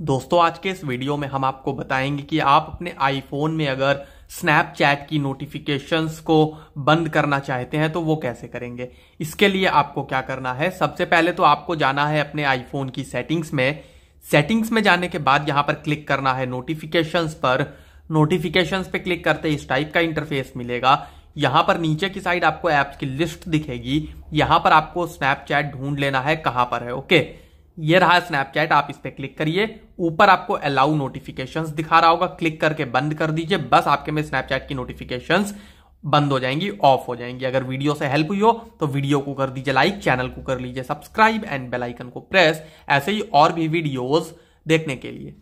दोस्तों आज के इस वीडियो में हम आपको बताएंगे कि आप अपने आईफोन में अगर स्नैपचैट की नोटिफिकेशंस को बंद करना चाहते हैं तो वो कैसे करेंगे इसके लिए आपको क्या करना है सबसे पहले तो आपको जाना है अपने आईफोन की सेटिंग्स में सेटिंग्स में जाने के बाद यहां पर क्लिक करना है नोटिफिकेशंस पर नोटिफिकेशंस पे क्लिक करते इस टाइप का इंटरफेस मिलेगा यहां पर नीचे की साइड आपको एप्स की लिस्ट दिखेगी यहां पर आपको स्नैपचैट ढूंढ लेना है कहां पर है ओके okay? ये रहा स्नैपचैट आप इस पर क्लिक करिए ऊपर आपको अलाउ नोटिफिकेशंस दिखा रहा होगा क्लिक करके बंद कर दीजिए बस आपके में स्नैपचैट की नोटिफिकेशंस बंद हो जाएंगी ऑफ हो जाएंगी अगर वीडियो से हेल्प हुई हो तो वीडियो को कर दीजिए लाइक चैनल को कर लीजिए सब्सक्राइब एंड बेलाइकन को प्रेस ऐसे ही और भी वीडियोज देखने के लिए